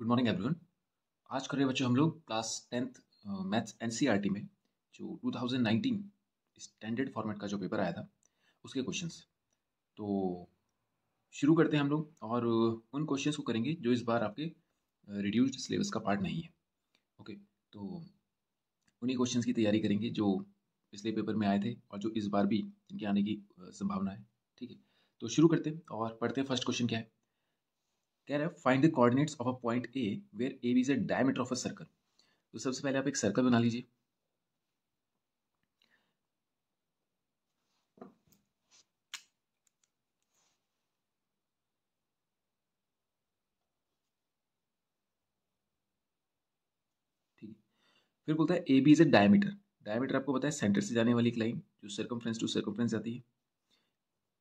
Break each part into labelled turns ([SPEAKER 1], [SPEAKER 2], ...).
[SPEAKER 1] Good morning everyone आज कर रहे बच्चों हम लोग क्लास टेंथ मैथ्स टी में जो 2019 स्टैंडर्ड फॉर्मेट का जो पेपर आया था उसके क्वेश्चंस तो शुरू करते हैं हम लोग और उन क्वेश्चंस को करेंगे जो इस बार आपके रिड्यूस्ड सिलेबस का पार्ट नहीं है ओके तो उन्हीं क्वेश्चंस की तैयारी करेंगे जो पिछले पेपर में आए थे और जो इस बार भी इनके आने की संभावना है ठीक है तो शुरू करते हैं और पढ़ते हैं फर्स्ट क्वेश्चन क्या है कह रहे है find the coordinates of a point A where A is a diameter of a circle तो सबसे पहले आप एक सर्कल बना लीजिए फिर बोलता है A B is a diameter diameter आपको पता है सेंटर से जाने वाली एक लाइन जो सर्कमफ्रेंस टू सर्कमफ्रेंस जाती है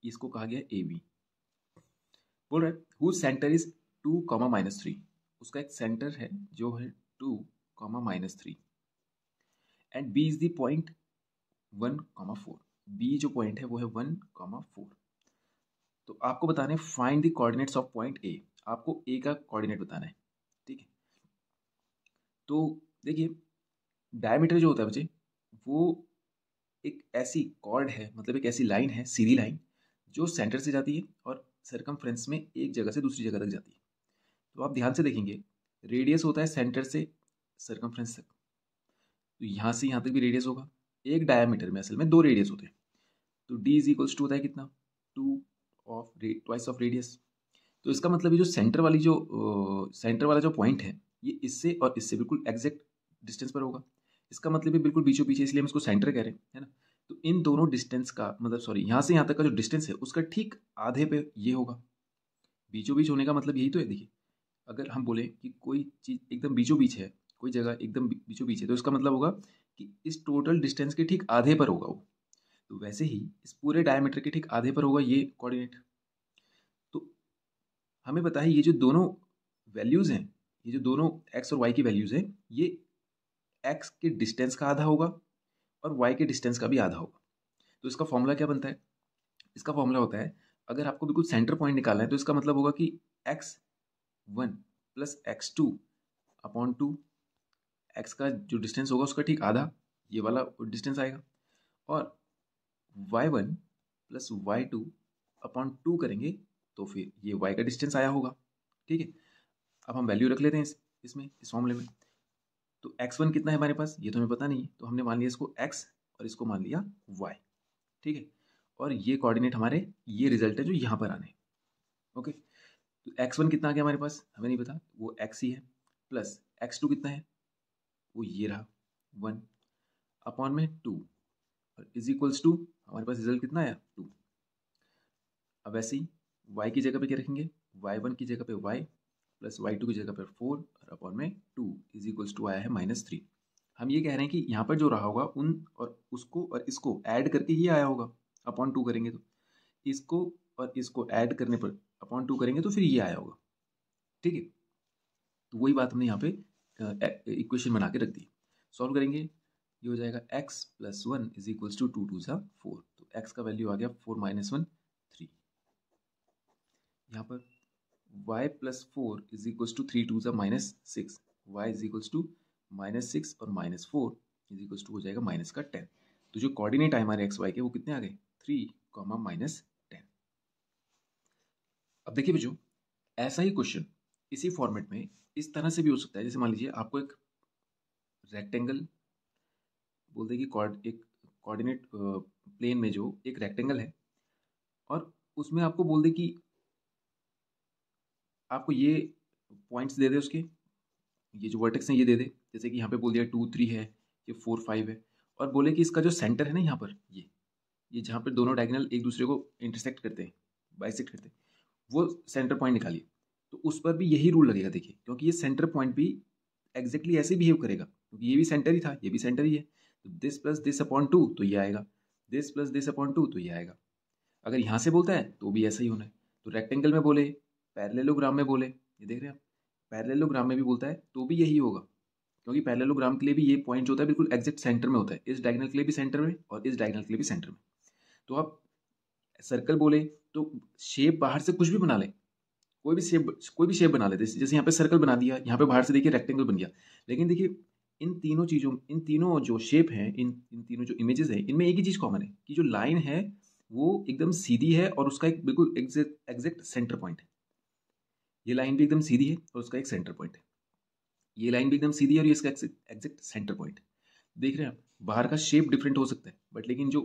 [SPEAKER 1] इसको कहा गया ए बी बोल रहा है whose centre is two comma minus three उसका एक सेंटर है जो है two comma minus three and B is the point one comma four B जो पॉइंट है वो है वन कॉमा फोर तो आपको बताने find the coordinates of point A आपको ए का कोऑर्डिनेट बताना है ठीक है तो देखिए डायमीटर जो होता है बच्चे वो एक ऐसी कॉर्ड है मतलब एक ऐसी लाइन है सीधी लाइन जो सेंटर से जाती है और सरकम में एक जगह से दूसरी जगह तक जाती है तो आप ध्यान से देखेंगे रेडियस होता है सेंटर से सरकमफ्रेंस तक तो यहाँ से यहाँ तक भी रेडियस होगा एक डायामीटर में असल में दो रेडियस होते हैं तो डी इज इक्वल्स टू होता है कितना two of twice of radius तो इसका मतलब ये जो सेंटर वाली जो सेंटर वाला जो पॉइंट है ये इससे और इससे बिल्कुल एग्जैक्ट डिस्टेंस पर होगा इसका मतलब ये बिल्कुल बीचों पीछे इसलिए हम इसको सेंटर कह रहे हैं है ना तो इन दोनों डिस्टेंस का मतलब सॉरी यहाँ से यहाँ तक का जो डिस्टेंस है उसका ठीक आधे पे ये होगा बीचों बीच होने का मतलब यही तो है देखिए अगर हम बोलें कि कोई चीज़ एकदम बीचों बीच है कोई जगह एकदम बीचों बीच है तो इसका मतलब होगा कि इस टोटल डिस्टेंस के ठीक आधे पर होगा वो तो वैसे ही इस पूरे डायमीटर के ठीक आधे पर होगा ये कोऑर्डिनेट तो हमें पता है ये जो दोनों वैल्यूज़ हैं ये जो दोनों एक्स और वाई की वैल्यूज़ हैं ये एक्स के डिस्टेंस का आधा होगा और वाई के डिस्टेंस का भी आधा होगा तो इसका फॉर्मूला क्या बनता है इसका फॉर्मूला होता है अगर आपको बिल्कुल सेंटर पॉइंट निकालना है तो इसका मतलब होगा कि X one plus X two upon two X का जो डिस्टेंस होगा उसका ठीक आधा ये वाला डिस्टेंस आएगा और Y one plus Y two upon two करेंगे तो फिर ये वाई का डिस्टेंस आया होगा ठीक है अब हम वैल्यू रख लेते हैं इस इसमें इस फॉर्मूले में तो एक्स वन कितना है हमारे पास ये तो हमें पता नहीं है तो हमने मान लिया इसको एक्स और इसको मान लिया वाई ठीक है और ये कोऑर्डिनेट हमारे ये रिजल्ट है जो यहाँ पर आने ओके okay? तो एक्स वन कितना आ गया हमारे पास हमें नहीं पता वो एक्स ही है प्लस एक्स टू कितना है वो ये रहा वन अपॉन में टू और इज इक्वल्स टू हमारे पास रिजल्ट कितना आया टू अब ऐसे ही वाई की जगह पे क्या रखेंगे वाई वन की जगह पे वाई प्लस वाई टू की जगह पे फोर और अपॉन में टू इज इक्वल्स टू आया है माइनस थ्री हम ये कह रहे हैं कि यहाँ पर जो रहा होगा उन और उसको और इसको ऐड करके ये आया होगा अपॉन टू करेंगे तो इसको और इसको ऐड करने पर अपॉन टू करेंगे तो फिर ये आया होगा ठीक है तो वही बात हमने यहाँ पे इक्वेशन बना के रख दी सॉल्व करेंगे ये हो जाएगा x plus one is equals to two two सा फोर तो x का वैल्यू आ गया फोर माइनस वन थ्री यहाँ पर Y plus four is equals to three two सा minus six Y is equals to minus six और minus four is equals to हो जाएगा माइनस का टेन तो जो कोऑर्डिनेट आए हमारे एक्स वाई के वो कितने आ गए थ्री कॉमा माइनस अब देखिए बच्चों ऐसा ही क्वेश्चन इसी फॉर्मेट में इस तरह से भी हो सकता है जैसे मान लीजिए आपको एक रेक्टेंगल बोल दें कि कॉर्ड एक कोऑर्डिनेट प्लेन में जो एक रेक्टेंगल है और उसमें आपको बोल दे कि आपको ये पॉइंट्स दे दे उसके ये जो वर्टेक्स हैं ये दे दे जैसे कि यहाँ पे बोल दिया टू थ्री है ये फोर फाइव है और बोले कि इसका जो सेंटर है ना यहाँ पर ये ये जहाँ पर दोनों डायगनल एक दूसरे को इंटरसेक्ट करते हैं बाइसेक्ट करते हैं वो सेंटर पॉइंट निकालिए तो उस पर भी यही रूल लगेगा देखिए क्योंकि ये सेंटर पॉइंट भी एग्जैक्टली ऐसे बिहेव करेगा क्योंकि ये भी सेंटर ही था ये भी सेंटर ही है तो this plus this upon two तो ये आएगा this plus this upon two तो ये आएगा अगर यहाँ से बोलता है तो भी ऐसा ही होना है तो रेक्टेंगल में बोले पैरेलोग्राम में बोले ये देख रहे हैं आप पैरेलोग्राम में भी बोलता है तो भी यही होगा क्योंकि पैरेलोग्राम के लिए भी ये पॉइंट जो होता है बिल्कुल एग्जैक्ट सेंटर में होता है इस डायगनल के लिए भी सेंटर में और इस डायगनल के लिए भी सेंटर में तो आप सर्कल बोले तो शेप बाहर से कुछ भी बना लें कोई भी शेप कोई भी शेप बना लेते जैसे यहाँ पे सर्कल बना दिया यहाँ पे बाहर से देखिए रेक्टेंगल बन गया लेकिन देखिए इन तीनों चीज़ों इन तीनों जो शेप हैं इन इन तीनों जो इमेजेस हैं इनमें एक ही चीज़ कॉमन है कि जो लाइन है वो एकदम सीधी है और उसका एक बिल्कुल एग्जैक्ट एग्जैक्ट सेंटर पॉइंट है ये लाइन भी एकदम सीधी है और उसका एक सेंटर पॉइंट है ये लाइन भी एकदम सीधी है और ये इसका एग्जैक्ट सेंटर पॉइंट देख रहे हैं आप बाहर का शेप डिफरेंट हो सकता है बट लेकिन जो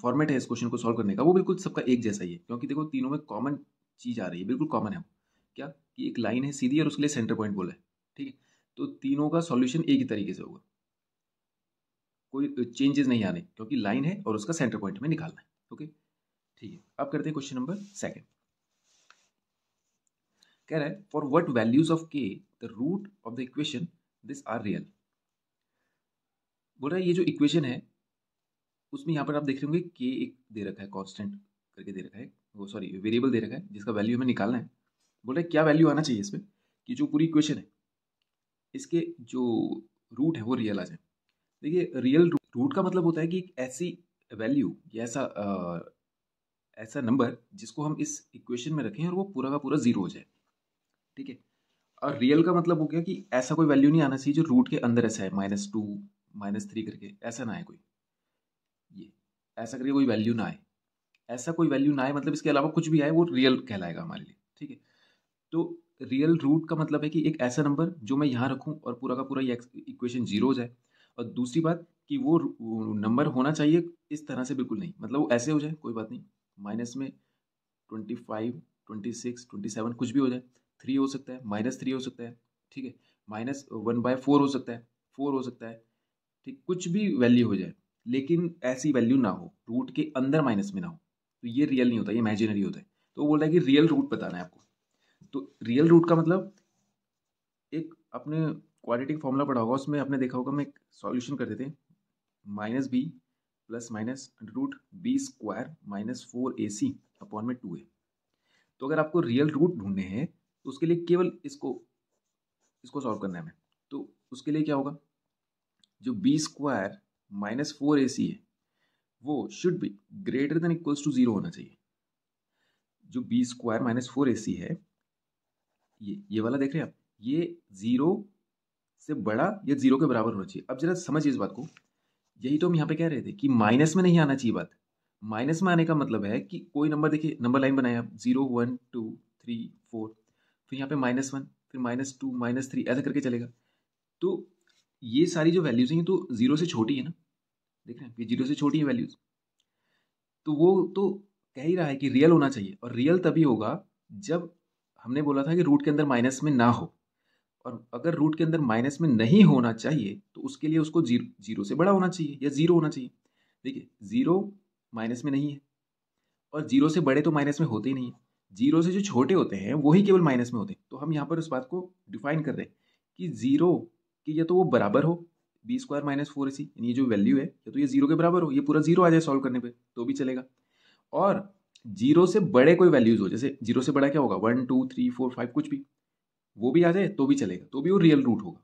[SPEAKER 1] फॉर्मेट है इस क्वेश्चन को सॉल्व करने का वो बिल्कुल सबका एक जैसा ही है क्योंकि देखो तीनों में कॉमन चीज़ आ रही है बिल्कुल कॉमन है क्या कि एक लाइन है सीधी और उसके लिए सेंटर पॉइंट बोला है ठीक है तो तीनों का सॉल्यूशन एक ही तरीके से होगा कोई चेंजेस नहीं आने क्योंकि लाइन है और उसका सेंटर पॉइंट में निकालना है ओके ठीक है अब करते हैं क्वेश्चन नंबर सेकेंड कह रहा है for what values of K the root of the equation this are real बोल रहा है ये जो इक्वेशन है उसमें यहाँ पर आप देख रहे होंगे के एक दे रखा है कॉन्स्टेंट करके दे रखा है वो सॉरी वेरिएबल दे रखा है जिसका वैल्यू हमें निकालना है बोल रहे क्या वैल्यू आना चाहिए इसमें कि जो पूरी इक्वेशन है इसके जो रूट है वो रियल आ जाए देखिए रियल रूट का मतलब होता है कि एक ऐसी वैल्यू या ऐसा आ, ऐसा नंबर जिसको हम इस इक्वेशन में रखें और वो पूरा का पूरा जीरो हो जाए ठीक है और रियल का मतलब हो गया कि ऐसा कोई वैल्यू नहीं आना चाहिए जो रूट के अंदर ऐसा है माइनस टू माइनस थ्री करके ऐसा ना है कोई ये ऐसा करके कोई वैल्यू ना आए ऐसा कोई वैल्यू ना आए मतलब इसके अलावा कुछ भी आए वो रियल कहलाएगा हमारे लिए ठीक है तो रियल रूट का मतलब है कि एक ऐसा नंबर जो मैं यहाँ रखूँ और पूरा का पूरा ये इक्वेशन जीरो हो जाए और दूसरी बात कि वो नंबर होना चाहिए इस तरह से बिल्कुल नहीं मतलब वो ऐसे हो जाए कोई बात नहीं माइनस में twenty five twenty six twenty seven कुछ भी हो जाए थ्री हो सकता है माइनस थ्री हो सकता है ठीक है माइनस वन बाय फोर हो सकता है फोर हो सकता है ठीक कुछ भी वैल्यू हो जाए लेकिन ऐसी वैल्यू ना हो रूट के अंदर माइनस में ना हो तो ये रियल नहीं होता ये इमेजिनरी होता है तो वो बोलता है कि रियल रूट बताना है आपको तो रियल रूट का मतलब एक अपने क्वाड्रेटिक फॉर्मूला पढ़ा होगा उसमें आपने देखा होगा मैं एक सॉल्यूशन देते हैं minus B plus minus root B square minus four A C upon में टू ए तो अगर आपको रियल रूट ढूंढने हैं तो उसके लिए केवल इसको इसको सॉल्व करना है हमें तो उसके लिए क्या होगा जो B square minus four A C है वो should be greater than equals to zero होना चाहिए जो B square minus four A C है ये ये वाला देख रहे हैं आप ये ज़ीरो से बड़ा या ज़ीरो के बराबर होना चाहिए अब जरा समझिए इस बात को यही तो हम यहाँ पे कह रहे थे कि माइनस में नहीं आना चाहिए बात माइनस में आने का मतलब है कि कोई नंबर देखिए नंबर लाइन बनाए आप zero one two three four फिर यहाँ पे माइनस वन फिर माइनस टू माइनस थ्री ऐसा करके चलेगा तो ये सारी जो वैल्यूज हैं तो जीरो से छोटी है ना देख रहे हैं ये जीरो से छोटी है वैल्यूज तो वो तो कह ही रहा है कि रियल होना चाहिए और रियल तभी होगा जब हमने बोला था कि रूट के अंदर माइनस में ना हो और अगर रूट के अंदर माइनस में नहीं होना चाहिए तो उसके लिए उसको जीरो जीरो से बड़ा होना चाहिए या जीरो होना चाहिए देखिए जीरो माइनस में नहीं है और जीरो से बड़े तो माइनस में होते ही नहीं है जीरो से जो छोटे होते हैं वही केवल माइनस में होते हैं तो हम यहाँ पर उस बात को डिफाइन कर रहे हैं कि जीरो कि या तो वो बराबर हो B square minus four A C यानी ये जो वैल्यू है या तो ये जीरो के बराबर हो ये पूरा जीरो आ जाए सॉल्व करने पे तो भी चलेगा और जीरो से बड़े कोई वैल्यूज हो जैसे जीरो से बड़ा क्या होगा one two three four five कुछ भी वो भी आ जाए तो भी चलेगा तो भी वो रियल रूट होगा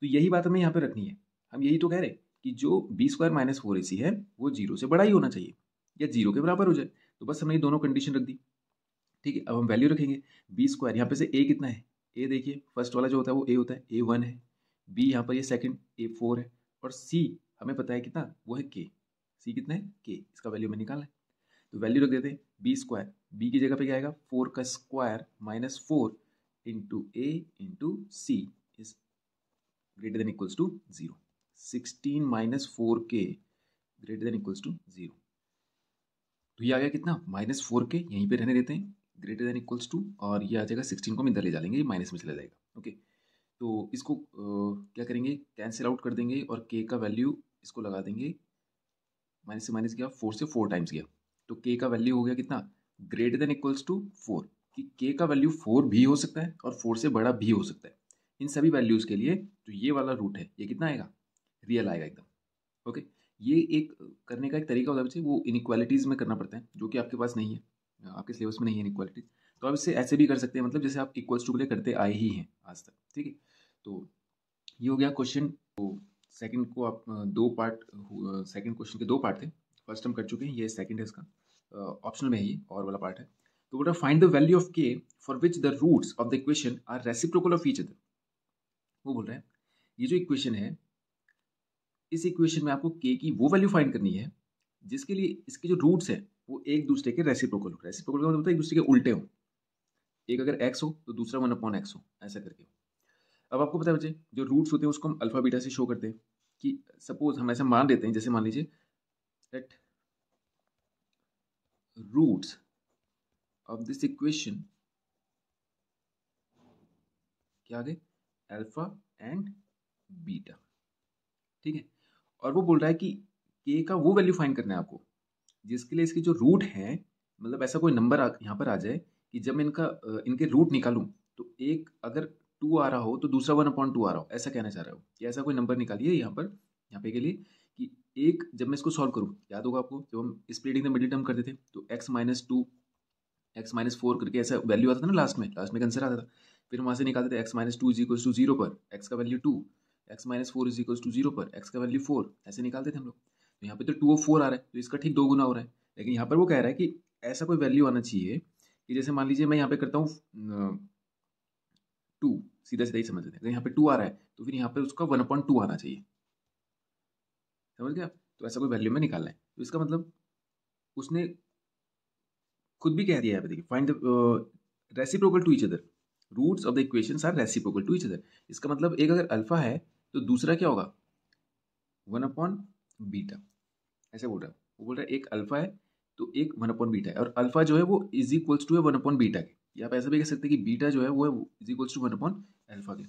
[SPEAKER 1] तो यही बात हमें यहाँ पर रखनी है हम यही तो कह रहे हैं कि जो B square minus four A C है वो जीरो से बड़ा ही होना चाहिए या जीरो के बराबर हो जाए तो बस हमने ये दोनों कंडीशन रख दी ठीक है अब हम वैल्यू रखेंगे बी स्क्वायर यहाँ पे से ए कितना है ए देखिए फर्स्ट वाला जो होता है वो ए होता है ए वन है बी यहाँ पर ये सेकंड ए फोर है और सी हमें पता है कितना वो है के सी कितना है के इसका वैल्यू हमें निकालना है तो वैल्यू रख देते हैं बी स्क्वायर बी की जगह पे क्या आएगा फोर का square minus four into A into C is greater than equals to zero sixteen minus four K greater than equals to zero तो ये आ गया कितना माइनस फोर के यहीं पे रहने देते हैं ग्रेटर देन इक्वल्स टू और ये आ जाएगा सिक्सटीन को हम इधर ले जाएंगे ये माइनस में चला जाएगा ओके तो इसको आ, क्या करेंगे कैंसिल आउट कर देंगे और के का वैल्यू इसको लगा देंगे माइनस से माइनस गया फोर से फोर टाइम्स गया तो के का वैल्यू हो गया कितना greater than equals to four कि के का वैल्यू फोर भी हो सकता है और फोर से बड़ा भी हो सकता है इन सभी वैल्यूज़ के लिए जो तो ये वाला रूट है ये कितना आएगा रियल आएगा एकदम ओके ये एक करने का एक तरीका होता है वो इनक्वालिटीज़ में करना पड़ता है जो कि आपके पास नहीं है आपके सिलेबस में नहीं है इक्वालिटी तो आप इससे ऐसे भी कर सकते हैं मतलब जैसे आप इक्वल्स टू के करते आए ही हैं आज तक ठीक है तो ये हो गया क्वेश्चन तो सेकंड को आप दो पार्ट सेकंड क्वेश्चन के दो पार्ट थे फर्स्ट हम कर चुके हैं ये सेकंड है इसका ऑप्शनल में है ही और वाला पार्ट है तो बोला find the value of K for which the roots of the equation are reciprocal of each other वो बोल रहे हैं ये जो इक्वेशन है इस इक्वेशन में आपको के की वो वैल्यू फाइंड करनी है जिसके लिए इसके जो रूट्स हैं वो एक दूसरे के रेसिप्रोकल हो रेसिप्रोकल का मतलब होता है एक दूसरे के उल्टे हो एक अगर एक्स हो तो दूसरा वन अपॉन एक्स हो ऐसा करके हो अब आपको पता है बच्चे जो रूट्स होते हैं उसको हम अल्फ़ा बीटा से शो करते हैं कि सपोज हम ऐसा मान लेते हैं जैसे मान लीजिए that roots of this equation क्या आ गए अल्फ़ा एंड बीटा ठीक है और वो बोल रहा है कि के का वो वैल्यू फाइंड करना है आपको जिसके लिए इसकी जो रूट है मतलब ऐसा कोई नंबर यहाँ पर आ जाए कि जब मैं इनका इनके रूट निकालूँ तो एक अगर टू आ रहा हो तो दूसरा वन अपॉइंट टू आ रहा हो ऐसा कहना चाह रहा हो कि ऐसा कोई नंबर निकालिए यहाँ पर यहाँ पे के लिए कि एक जब मैं इसको सॉल्व करूँ याद होगा आपको जब हम स्प्लिटिंग मिडिल टर्म करते थे तो X minus two X minus four करके ऐसा वैल्यू आता था ना लास्ट में लास्ट में आंसर आता था फिर वहाँ से निकालते थे X minus two is to zero पर एक्स का value two X minus four is to zero पर एक्स का वैल्यू फोर ऐसे निकालते थे हम लोग तो यहाँ पे तो टू ओ फोर आ रहा है तो इसका ठीक दो गुना हो रहा है लेकिन यहाँ पर वो कह रहा है कि ऐसा कोई वैल्यू आना चाहिए कि जैसे मान लीजिए मैं यहाँ पे करता हूँ टू सीधा सीधा ही समझ लेते हैं अगर यहाँ पे टू आ रहा है तो फिर यहाँ पे उसका वन पॉइंट टू आना चाहिए समझ गया तो ऐसा कोई वैल्यू में निकालना है तो इसका मतलब उसने खुद भी कह दिया है देखिए find the reciprocal to each other roots of the equation are reciprocal to each other इसका मतलब एक अगर अल्फा है तो दूसरा क्या होगा वन अपॉन बीटा ऐसे बोल रहा है वो बोल रहा है एक अल्फा है तो एक वन अपॉन बीटा है और अल्फा जो है वो इज इक्वल्स टू है वन अपॉन बीटा के या आप ऐसा भी कह सकते हैं कि बीटा जो है वो is equals to one upon alpha के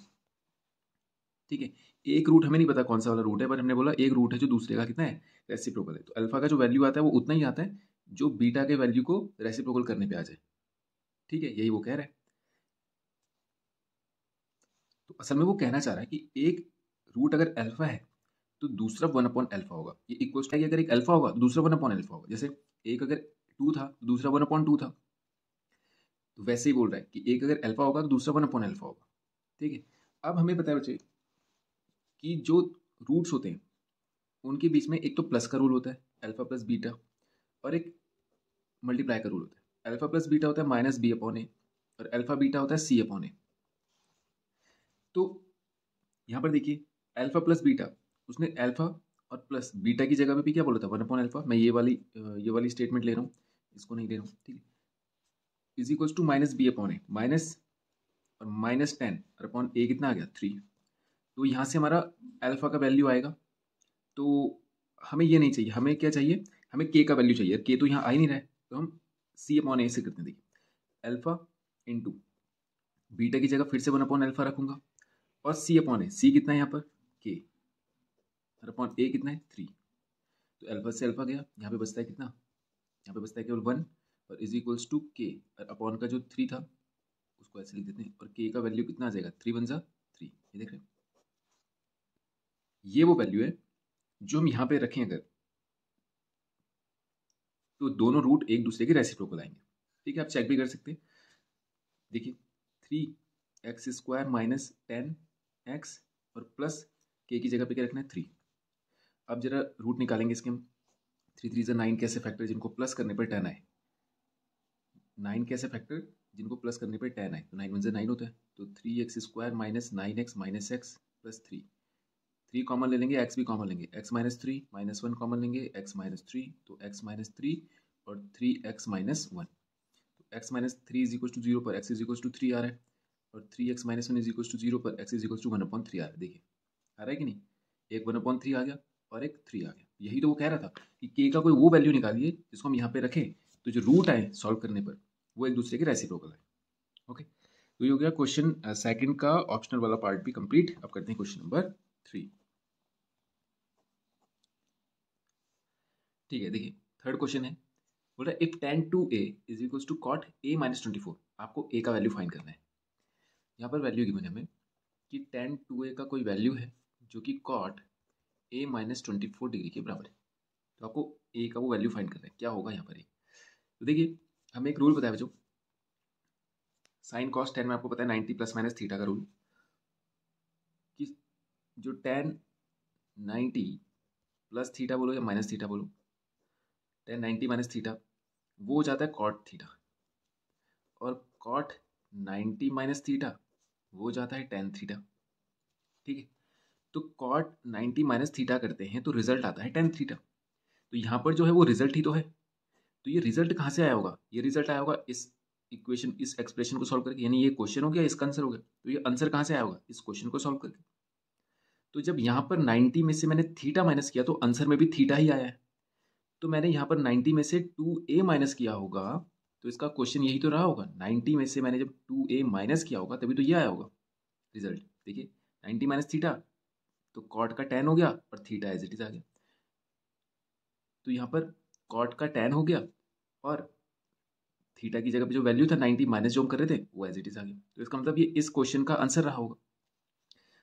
[SPEAKER 1] ठीक है एक रूट हमें नहीं पता कौन सा वाला रूट है पर हमने बोला एक रूट है जो दूसरे का कितना है रेसिप्रोकल है तो अल्फा का जो वैल्यू आता है वो उतना ही आता है जो बीटा के वैल्यू को रेसिप्रोकल करने पे आ जाए ठीक है यही वो कह रहा है तो असल में वो कहना चाह रहा है कि एक रूट अगर अल्फा है तो दूसरा वन अपॉन एल्फा होगा ये इक्वल टू अगर एक अल्फा होगा तो दूसरा वन अपॉन एल्फा होगा जैसे एक अगर टू था तो दूसरा वन अपॉन टू था तो वैसे ही बोल रहा है कि एक अगर अल्फा होगा तो दूसरा वन अपॉन एल्फा होगा ठीक है अब हमें पता है बच्चे कि जो रूट्स होते हैं उनके बीच में एक तो प्लस का रूल होता है अल्फा प्लस बीटा और एक मल्टीप्लाई का रूल होता है अल्फा प्लस बीटा होता है माइनस बी अपॉन ए और अल्फा बीटा होता है सी अपॉन ए तो यहाँ पर देखिए अल्फा प्लस बीटा उसने अल्फा और प्लस बीटा की जगह पे भी क्या बोला था वन अपॉन अल्फा मैं ये वाली ये वाली स्टेटमेंट ले रहा हूँ इसको नहीं ले रहा हूँ ठीक है is equals to minus B upon A minus और माइनस टेन और अपॉन ए कितना आ गया थ्री तो यहाँ से हमारा अल्फा का वैल्यू आएगा तो हमें ये नहीं चाहिए हमें क्या चाहिए हमें के का वैल्यू चाहिए के तो यहाँ आ ही नहीं रहा है तो हम सी अपॉन ए से करते हैं देखिए अल्फा इंटू बीटा की जगह फिर से वन अपॉन अल्फा रखूंगा और सी अपॉन ए सी कितना है यहाँ पर के और अपॉन ए कितना है थ्री तो अल्फा से एल्फा गया यहाँ पे बचता है कितना यहाँ पे बचता है केवल वन और इज इक्वल्स टू के और अपॉन का जो थ्री था उसको ऐसे लिख देते हैं और के का वैल्यू कितना आ जाएगा थ्री वन जा थ्री ये देख रहे हैं ये वो वैल्यू है जो हम यहाँ पे रखें अगर तो दोनों रूट एक दूसरे के रेसिप्रोकल आएंगे ठीक है आप चेक भी कर सकते हैं देखिए three X square minus ten X और प्लस के की जगह पे क्या रखना है थ्री अब जरा रूट निकालेंगे इसके हम थ्री थ्री जो नाइन कैसे फैक्टर जिनको प्लस करने पर टेन आए नाइन कैसे फैक्टर जिनको प्लस करने पर टेन आए तो नाइन वन ज़ा नाइन होता है तो three X square minus nine X minus X plus three three common ले लेंगे एक्स भी कॉमन लेंगे X minus three minus one common लेंगे एक्स माइनस थ्री तो एक्स माइनस थ्री और थ्री एक्स माइनस वन तो X minus three is equal to zero पर X is equal to three आ रहा है और three X minus one is equal to zero पर X is equal to one upon three आ रहा है देखिए आ रहा है कि नहीं एक वन अपॉइंट थ्री आ गया और एक थ्री आ गया यही तो वो कह रहा था कि के का कोई वो वैल्यू निकालिए जिसको हम यहाँ पे रखें तो जो रूट आए सॉल्व करने पर वो एक दूसरे के रेसिप्रोकल है ओके तो ये हो गया क्वेश्चन सेकेंड uh, का ऑप्शनल वाला पार्ट भी कंप्लीट अब करते हैं क्वेश्चन नंबर थ्री ठीक है देखिए थर्ड क्वेश्चन है बोल रहा है if tan two A is equal to cot A minus twenty four आपको ए का वैल्यू फाइंड करना है यहाँ पर वैल्यू गिवन है हमें कि टेन टू ए का कोई वैल्यू है जो कि cot A minus twenty four degree के बराबर है तो आपको ए का वो वैल्यू फाइंड करना है क्या होगा यहाँ पर ए तो देखिए हमें एक रूल बताया बच्चों साइन कॉस टेन में आपको पता है नाइन्टी प्लस माइनस थीटा का रूल कि जो टेन नाइन्टी प्लस थीटा बोलो या माइनस थीटा बोलो टेन नाइन्टी माइनस थीटा वो हो जाता है कॉट थीटा और कॉट नाइन्टी माइनस थीटा वो जाता है टेन थीटा ठीक है तो कॉट नाइन्टी माइनस थीटा करते हैं तो रिजल्ट आता है टेन थीटा तो यहाँ पर जो है वो रिजल्ट ही तो है तो ये रिजल्ट कहाँ से आया होगा ये रिजल्ट आया होगा इस इक्वेशन इस एक्सप्रेशन को सॉल्व करके यानी ये क्वेश्चन हो गया इसका आंसर हो गया तो ये आंसर कहाँ से आया होगा इस क्वेश्चन को सॉल्व करके तो जब यहाँ पर नाइन्टी में से मैंने थीटा माइनस किया तो आंसर में भी थीटा ही आया है तो मैंने यहाँ पर नाइन्टी में से ए माइनस किया होगा तो इसका क्वेश्चन यही तो रहा होगा नाइन्टी में से मैंने जब ए माइनस किया होगा तभी तो ये आया होगा रिजल्ट देखिए नाइन्टी माइनस थीटा तो कॉट का टेन हो गया और थीटा एज इट इज आ गया तो यहाँ पर कॉट का टेन हो गया और थीटा की जगह पे जो वैल्यू था नाइन्टी माइनस जो हम कर रहे थे वो एज इट इज आ गया तो इसका मतलब ये इस क्वेश्चन का आंसर रहा होगा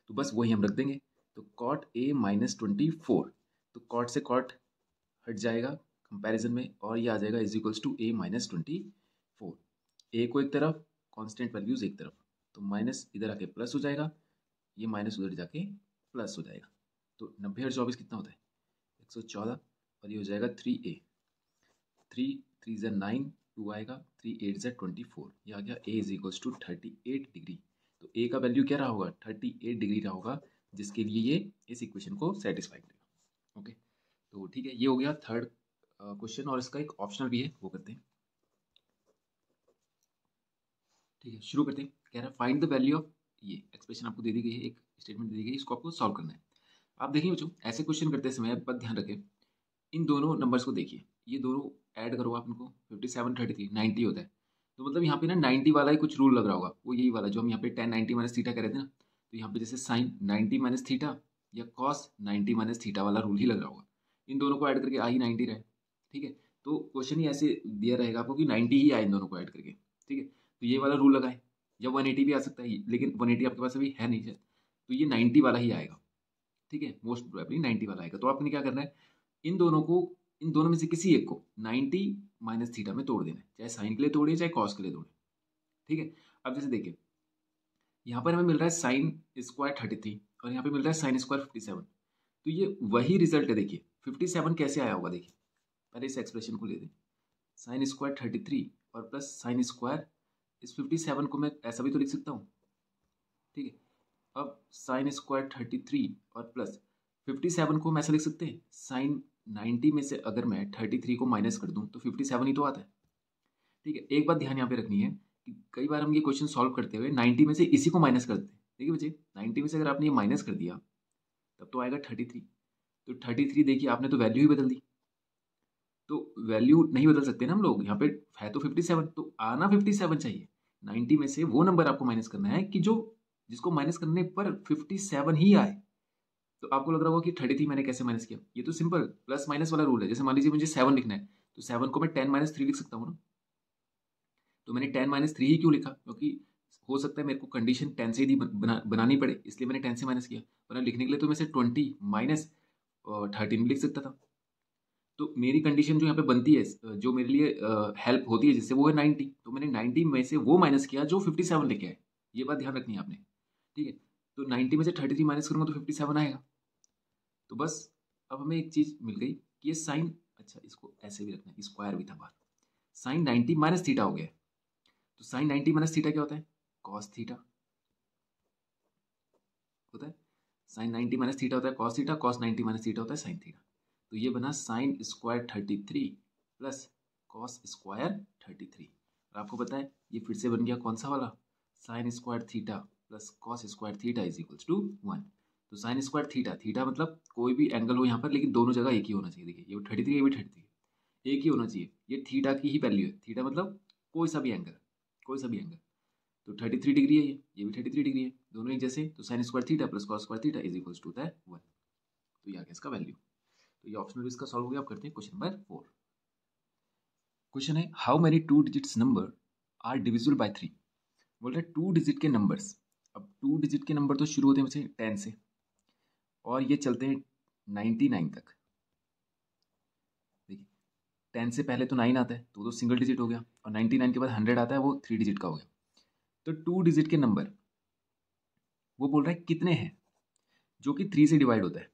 [SPEAKER 1] तो बस वही हम रख देंगे तो cot A minus twenty four तो कॉट से कॉट हट जाएगा कंपैरिजन में और ये आ जाएगा is equals to A minus twenty four A को एक तरफ कांस्टेंट वैल्यूज एक तरफ तो माइनस इधर आके प्लस हो जाएगा ये माइनस उधर जाके प्लस हो जाएगा तो नब्बे और चौबीस कितना होता है एक सौ चौदह और ये हो जाएगा थ्री ए थ्री थ्री ज़र नाइन टू आएगा थ्री एट ज़र ट्वेंटी फोर ये आ गया A is equals to thirty eight degree तो ए का वैल्यू क्या रहा होगा थर्टी एट डिग्री रहा होगा जिसके लिए ये इस इक्वेशन को सेटिस्फाई करेगा ओके तो ठीक है ये हो गया थर्ड क्वेश्चन और इसका एक ऑप्शनल भी है वो करते हैं ठीक है शुरू करते हैं कह रहा है फाइंड द वैल्यू ऑफ ये एक्सप्रेशन आपको दे दी गई है एक स्टेटमेंट दे दी गई इसको आपको सॉल्व करना है आप देखिए बच्चों ऐसे क्वेश्चन करते समय बात ध्यान रखें इन दोनों नंबर्स को देखिए ये दोनों ऐड करो आप इनको fifty seven thirty three ninety होता है तो मतलब यहाँ पे ना नाइन्टी वाला ही कुछ रूल लग रहा होगा वो यही वाला जो हम यहाँ पे टेन नाइन्टी माइनस थीटा कह रहे थे ना तो यहाँ पे जैसे साइन नाइन्टी माइनस थीटा या कॉस नाइन्टी माइनस थीटा वाला रूल ही लग रहा होगा इन दोनों को ऐड करके आई नाइन्टी रहे ठीक है तो क्वेश्चन ही ऐसे दिया रहेगा आपको कि नाइन्टी ही आए इन दोनों को ऐड करके ठीक है तो ये वाला रूल लगाए या वन एटी भी आ सकता है लेकिन वन आपके पास अभी है नहीं तो ये नाइन्टी वाला ही आएगा ठीक है मोस्ट प्रोबेबली नाइन्टी वाला आएगा तो आपने क्या करना है इन दोनों को इन दोनों में से किसी एक को नाइन्टी माइनस थीटा में तोड़ देना है चाहे साइन के लिए तोड़े चाहे कॉस के लिए तोड़े ठीक है अब जैसे देखिए यहाँ पर हमें मिल रहा है साइन स्क्वायर थर्टी थ्री और यहाँ पे मिल रहा है साइन स्क्वायर फिफ्टी सेवन तो ये वही रिजल्ट है देखिए फिफ्टी सेवन कैसे आया होगा देखिए पहले इस एक्सप्रेशन को ले दें साइन स्क्वायर थर्टी थ्री और प्लस साइन स्क्वायर इस फिफ्टी सेवन को मैं ऐसा भी तो लिख सकता हूँ ठीक है अब साइन स्क्वायर थर्टी थ्री और प्लस फिफ्टी सेवन को हम ऐसा लिख सकते हैं साइन नाइन्टी में से अगर मैं थर्टी थ्री को माइनस कर दूँ तो फिफ्टी सेवन ही तो आता है ठीक है एक बात ध्यान यहाँ पे रखनी है कि कई बार हम ये क्वेश्चन सॉल्व करते हुए नाइन्टी में से इसी को माइनस करते हैं देखिए बच्चे नाइन्टी में से अगर आपने ये माइनस कर दिया तब तो आएगा थर्टी थ्री तो थर्टी थ्री देखिए आपने तो वैल्यू ही बदल दी तो वैल्यू नहीं बदल सकते ना हम लोग यहाँ पे है तो फिफ्टी सेवन तो आना फिफ्टी सेवन चाहिए 90 में से वो नंबर आपको माइनस करना है कि जो जिसको माइनस करने पर 57 ही आए तो आपको लग रहा होगा कि थर्टी थी मैंने कैसे माइनस किया ये तो सिंपल प्लस माइनस वाला रूल है जैसे मान लीजिए मुझे सेवन लिखना है तो सेवन को मैं टेन माइनस थ्री लिख सकता हूँ ना तो मैंने टेन माइनस थ्री ही क्यों लिखा क्योंकि हो सकता है मेरे को कंडीशन टेन से ही बना, बनानी पड़े इसलिए मैंने टेन से माइनस किया वरना लिखने के लिए तो मैं से ट्वेंटी माइनस थर्टीन भी लिख सकता था तो मेरी कंडीशन जो यहाँ पे बनती है जो मेरे लिए हेल्प होती है जिससे वो है नाइन्टी तो मैंने नाइन्टी में से वो माइनस किया जो फिफ्टी सेवन लेके आए ये बात ध्यान रखनी है आपने ठीक है तो नाइन्टी में से थर्टी थ्री माइनस करूँगा तो फिफ्टी सेवन आएगा तो बस अब हमें एक चीज़ मिल गई कि ये साइन अच्छा इसको ऐसे भी रखना है स्क्वायर भी था बाहर साइन नाइन्टी माइनस थीटा हो गया तो साइन नाइन्टी माइनस थीटा क्या होता है कॉस थीटा होता है साइन नाइन्टी माइनस थीटा होता है cos theta cos ninety minus theta होता है साइन थीटा तो ये बना sine square thirty three plus cos square thirty three और आपको पता है ये फिर से बन गया कौन सा वाला sine square theta plus cos square theta is equals to one तो साइन स्क्वायर थीटा थीटा मतलब कोई भी एंगल हो यहाँ पर लेकिन दोनों जगह एक ही होना चाहिए देखिए ये भी थर्टी थ्री ये भी थर्टी थ्री एक ही होना चाहिए ये थीटा की ही वैल्यू है थीटा मतलब कोई सा भी एंगल कोई सा भी एंगल तो थर्टी थ्री डिग्री है ये ये भी थर्टी थ्री डिग्री है दोनों एक जैसे तो sine square theta plus cos square theta is equals to होता है वन तो यह आ गया इसका वैल्यू तो ये ऑप्शन इसका सॉल्व हो गया आप करते हैं क्वेश्चन नंबर फोर क्वेश्चन है how many two digits number are divisible by three बोल रहे टू डिजिट के नंबर्स अब टू डिजिट के नंबर तो शुरू होते हैं टेन से और ये चलते हैं नाइन्टी नाइन तक देखिए टेन से पहले तो नाइन आता है तो वो तो सिंगल डिजिट हो गया और नाइन्टी नाइन के बाद हंड्रेड आता है वो थ्री डिजिट का हो गया तो टू डिजिट के नंबर वो बोल रहा है कितने हैं जो कि थ्री से डिवाइड होता है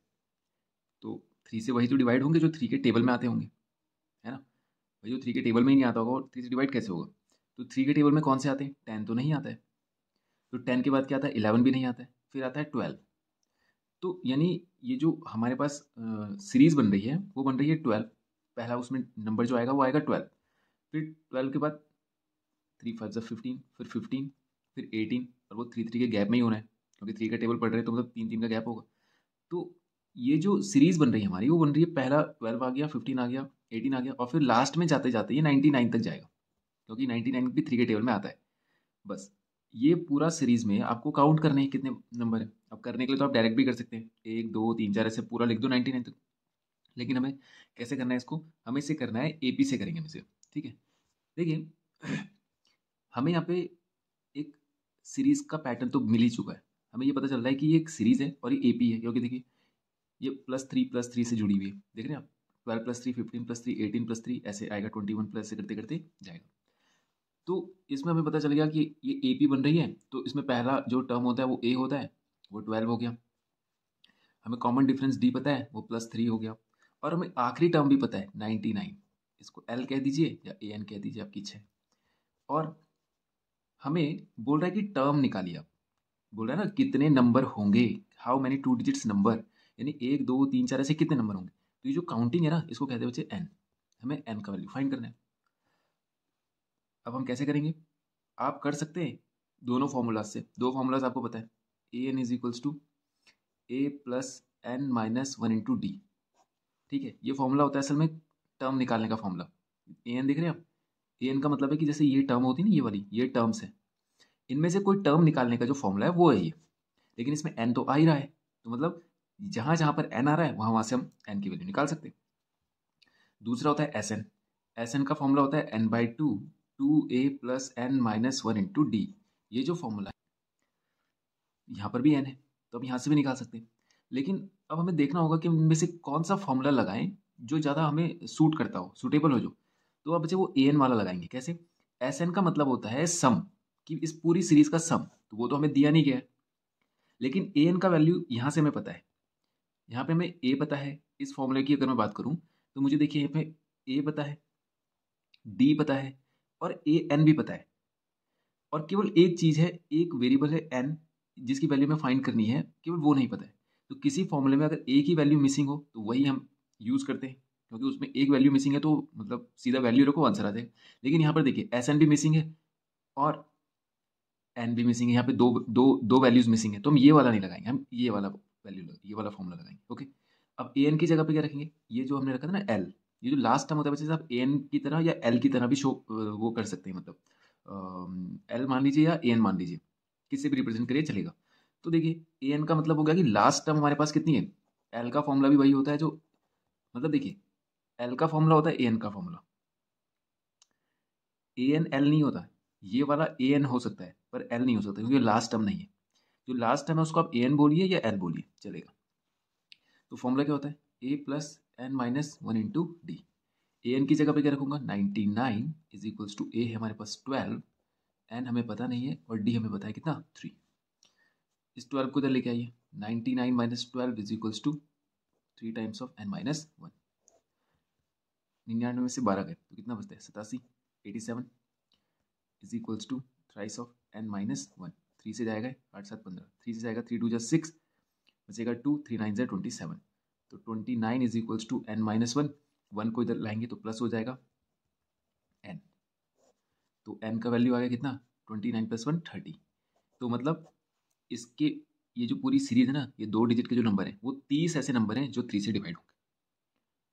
[SPEAKER 1] तो थ्री से वही तो डिवाइड होंगे जो थ्री के टेबल में आते होंगे है ना वही जो तो थ्री के टेबल में ही नहीं आता होगा और थ्री से डिवाइड कैसे होगा तो थ्री के टेबल में कौन से आते हैं टेन तो नहीं आता है तो टेन के बाद क्या आता है इलेवन भी नहीं आता है फिर आता है ट्वेल्व तो यानी ये जो हमारे पास सीरीज़ बन रही है वो बन रही है ट्वेल्व पहला उसमें नंबर जो आएगा वो आएगा ट्वेल्व फिर ट्वेल्व के बाद थ्री फाइव जब फिफ्टीन फिर फिफ्टीन फिर एटीन और वो थ्री थ्री के गैप में ही होना है क्योंकि थ्री का टेबल पढ़ रहे हैं तो मतलब तीन तीन का गैप होगा तो ये जो सीरीज़ बन रही है हमारी वो बन रही है पहला ट्वेल्व आ गया फिफ्टीन आ गया एटीन आ गया और फिर लास्ट में जाते जाते ये नाइन्टी नाइन तक जाएगा क्योंकि नाइन्टी नाइन भी थ्री के टेबल में आता है बस ये पूरा सीरीज़ में आपको काउंट करने हैं कितने नंबर है अब करने के लिए तो आप डायरेक्ट भी कर सकते हैं एक दो तीन चार ऐसे पूरा लिख दो नाइन्टी नाइन तक लेकिन हमें कैसे करना है इसको हमें इसे करना है ए से करेंगे हम इसे ठीक है देखिए हमें यहाँ पे एक सीरीज़ का पैटर्न तो मिल ही चुका है हमें ये पता चल रहा है कि ये एक सीरीज़ है और ये ए है क्योंकि देखिए ये प्लस थ्री प्लस थ्री से जुड़ी हुई है देख रहे हैं आप twelve plus three fifteen plus three eighteen plus three ऐसे आएगा ट्वेंटी वन प्लस ऐसे करते करते जाएगा तो इसमें हमें पता चल गया कि ये ए पी बन रही है तो इसमें पहला जो टर्म होता है वो ए होता है वो ट्वेल्व हो गया हमें कॉमन डिफरेंस डी पता है वो प्लस थ्री हो गया और हमें आखिरी टर्म भी पता है नाइन्टी नाइन इसको एल कह दीजिए या ए एन कह दीजिए आपकी इच्छा और हमें बोल रहा है कि टर्म निकालिए आप बोल रहा है ना कितने नंबर होंगे how many two digits number यानी एक दो तीन चार ऐसे कितने नंबर होंगे तो ये जो काउंटिंग है ना इसको कहते हैं बच्चे एन हमें एन का वैल्यू फाइंड करना है अब हम कैसे करेंगे आप कर सकते हैं दोनों फार्मूलाज से दो फार्मूलाज आपको पता है A N is equals to A plus N minus one into D ठीक है ये फॉर्मूला होता है असल में टर्म निकालने का फॉर्मूला ए एन देख रहे हैं आप ए एन का मतलब है कि जैसे ये टर्म होती है ना ये वाली ये टर्म्स है इनमें से कोई टर्म निकालने का जो फॉर्मूला है वो है ये लेकिन इसमें एन तो आ ही रहा है तो मतलब जहां जहां पर एन आ रहा है वहां वहां से हम एन की वैल्यू निकाल सकते हैं दूसरा होता है एस एन एस एन का फॉर्मूला होता है N by two two A plus N minus one into D ये जो फॉर्मूला है यहां पर भी एन है तो हम यहां से भी निकाल सकते हैं लेकिन अब हमें देखना होगा कि उनमें से कौन सा फॉर्मूला लगाएं जो ज़्यादा हमें सूट करता हो सूटेबल हो जो तो अब बच्चे वो ए एन वाला लगाएंगे कैसे एस एन का मतलब होता है सम कि इस पूरी सीरीज़ का सम तो वो तो हमें दिया नहीं गया लेकिन ए एन का वैल्यू यहां से हमें पता है यहाँ पे हमें ए पता है इस फॉर्मूले की अगर मैं बात करूँ तो मुझे देखिए यहाँ पे ए पता है डी पता है और ए एन भी पता है और केवल एक चीज़ है एक वेरिएबल है एन जिसकी वैल्यू हमें फाइंड करनी है केवल वो नहीं पता है तो किसी फॉर्मूले में अगर ए की वैल्यू मिसिंग हो तो वही हम यूज़ करते हैं क्योंकि उसमें एक वैल्यू मिसिंग है तो मतलब सीधा वैल्यू रखो आंसर आ जाएगा लेकिन यहाँ पर देखिए एस एन भी मिसिंग है और एन भी मिसिंग है यहाँ पे दो दो दो वैल्यूज़ मिसिंग है तो हम ये वाला नहीं लगाएंगे हम ये वाला वैल्यू ये वाला फॉर्मूला लगाएंगे ओके अब ए एन की जगह पे क्या रखेंगे ये जो हमने रखा था ना एल ये जो लास्ट टर्म होता है बच्चे आप ए एन की तरह या एल की तरह भी शो वो कर सकते हैं मतलब एल मान लीजिए या ए एन मान लीजिए किससे भी रिप्रेजेंट करिए चलेगा तो देखिए ए एन का मतलब हो गया कि लास्ट टर्म हमारे पास कितनी है एल का फॉर्मूला भी वही होता है जो मतलब देखिए एल का फॉर्मूला होता है ए एन का फॉर्मूला ए एन एल नहीं होता ये वाला ए एन हो सकता है पर एल नहीं हो सकता क्योंकि लास्ट टर्म नहीं है जो लास्ट टर्म है उसको आप ए एन बोलिए या एल बोलिए चलेगा तो फॉर्मूला क्या होता है A plus N minus one into D A N की जगह पे क्या रखूंगा ninety nine is equals to A हमारे पास ट्वेल्व एन हमें पता नहीं है और डी हमें पता है कितना थ्री इस ट्वेल्व को इधर लेके आइए ninety nine minus twelve is equals to three times of N minus one निन्यानवे में से बारह गए तो कितना बचता है सतासी eighty seven is equals to thrice of N minus one three से जाएगा आठ सात पंद्रह थ्री से जाएगा थ्री टू जै सिक्स बचेगा टू थ्री नाइन जै ट्वेंटी सेवन तो twenty nine is equals to N minus one one को इधर लाएंगे तो प्लस हो जाएगा एन तो एन का वैल्यू आ गया कितना twenty nine plus one thirty तो मतलब इसके ये जो पूरी सीरीज है ना ये दो डिजिट के जो नंबर हैं वो तीस ऐसे नंबर हैं जो थ्री से डिवाइड होंगे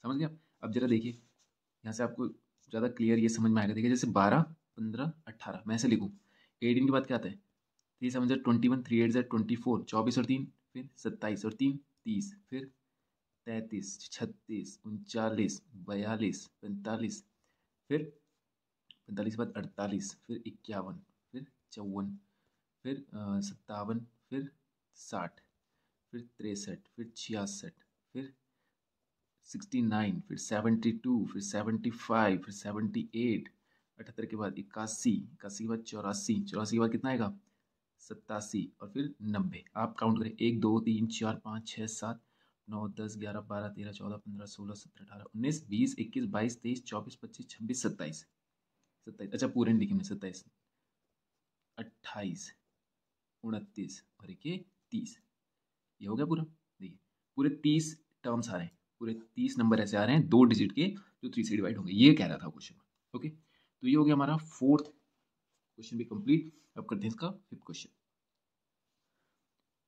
[SPEAKER 1] समझ गया अब जरा देखिए यहाँ से आपको ज़्यादा क्लियर ये समझ में आएगा देखिए जैसे बारह पंद्रह अट्ठारह मैं ऐसे लिखूँ एटीन के बाद क्या आता है थ्री सेवन ज़र ट्वेंटी वन थ्री एट जै ट्वेंटी फोर चौबीस और तीन फिर सत्ताईस और तीन तीस फिर तैंतीस छत्तीस उनचालीस बयालीस पैंतालीस फिर पैंतालीस के बाद अड़तालीस फिर इक्यावन फिर चौवन फिर सत्तावन फिर साठ फिर तिरसठ फिर छियासठ फिर सिक्सटी नाइन फिर सेवेंटी टू फिर सेवेंटी फाइव फिर सेवेंटी एट अठहत्तर के बाद इक्यासी इक्यासी के बाद चौरासी चौरासी के बाद कितना आएगा सत्तासी और फिर नब्बे आप काउंट करें एक दो तीन चार पाँच छः सात नौ दस ग्यारह बारह तेरह चौदह पंद्रह सोलह सत्रह अठारह उन्नीस बीस इक्कीस बाईस तेईस चौबीस पच्चीस छब्बीस सत्ताईस सत्ताईस अच्छा पूरे नहीं लिखेंगे सत्ताईस अट्ठाईस उनतीस और एक तीस ये हो गया पूरा देखिए पूरे तीस टर्म्स आ रहे हैं पूरे तीस नंबर ऐसे आ रहे हैं दो डिजिट के जो थ्री से डिवाइड होंगे ये कह रहा था क्वेश्चन ओके तो ये हो गया हमारा फोर्थ क्वेश्चन भी कंप्लीट अब करते हैं इसका फिफ्थ क्वेश्चन